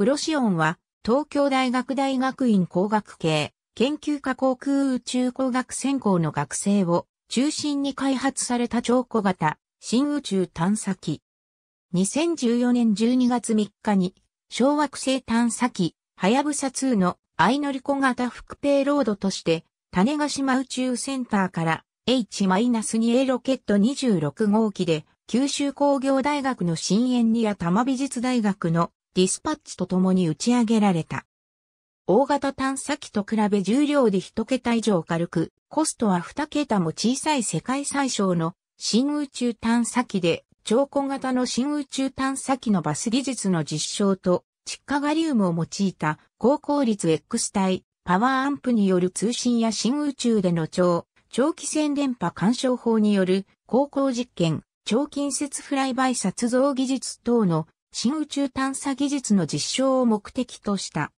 プロシオンは、東京大学大学院工学系、研究科航空宇宙工学専攻の学生を中心に開発された超小型、新宇宙探査機。2014年12月3日に、小惑星探査機、はやぶさ2の相乗り小型副ペイロードとして、種子島宇宙センターから H-2A ロケット26号機で、九州工業大学の新縁にや多摩美術大学のディスパッチと共に打ち上げられた。大型探査機と比べ重量で1桁以上軽く、コストは2桁も小さい世界最小の新宇宙探査機で、超小型の新宇宙探査機のバス技術の実証と、窒化ガリウムを用いた高効率 X 帯、パワーアンプによる通信や新宇宙での超、長期線電波干渉法による高校実験、超近接フライバイ撮像技術等の新宇宙探査技術の実証を目的とした。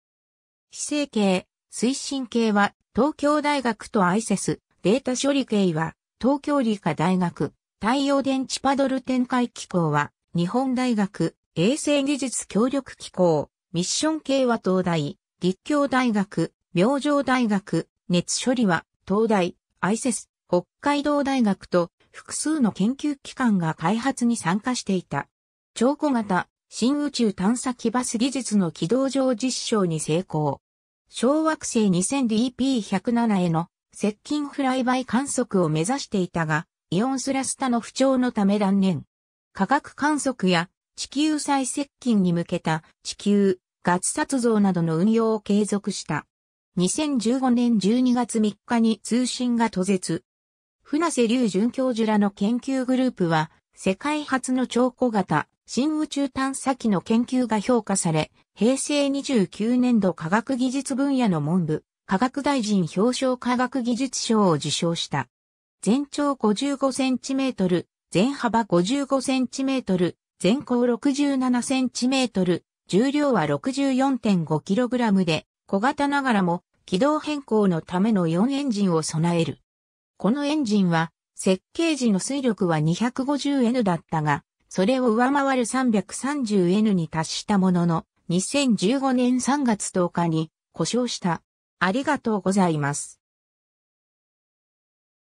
非成形、推進系は東京大学とアイセス、データ処理系は東京理科大学、太陽電池パドル展開機構は日本大学、衛星技術協力機構、ミッション系は東大、立教大学、明星大学、熱処理は東大、アイセス、北海道大学と複数の研究機関が開発に参加していた。超小型新宇宙探査機バス技術の軌道上実証に成功。小惑星 2000DP107 への接近フライバイ観測を目指していたが、イオンスラスタの不調のため断念。科学観測や地球最接近に向けた地球、ガチ撮像などの運用を継続した。2015年12月3日に通信が途絶。船瀬隆准教授らの研究グループは、世界初の超小型新宇宙探査機の研究が評価され、平成29年度科学技術分野の文部、科学大臣表彰科学技術賞を受賞した。全長55センチメートル、全幅55センチメートル、全高67センチメートル、重量は 64.5kg で、小型ながらも軌道変更のための4エンジンを備える。このエンジンは設計時の推力は 250N だったが、それを上回る 330N に達したものの、2015年3月10日に故障した。ありがとうございます。